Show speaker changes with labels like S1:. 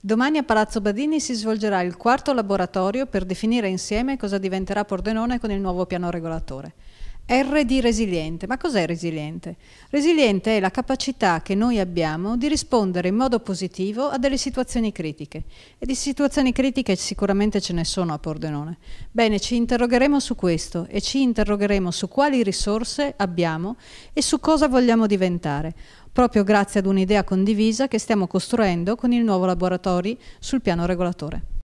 S1: Domani a Palazzo Badini si svolgerà il quarto laboratorio per definire insieme cosa diventerà Pordenone con il nuovo piano regolatore. R di resiliente. Ma cos'è resiliente? Resiliente è la capacità che noi abbiamo di rispondere in modo positivo a delle situazioni critiche. E di situazioni critiche sicuramente ce ne sono a Pordenone. Bene, ci interrogheremo su questo e ci interrogheremo su quali risorse abbiamo e su cosa vogliamo diventare, proprio grazie ad un'idea condivisa che stiamo costruendo con il nuovo laboratorio sul piano regolatore.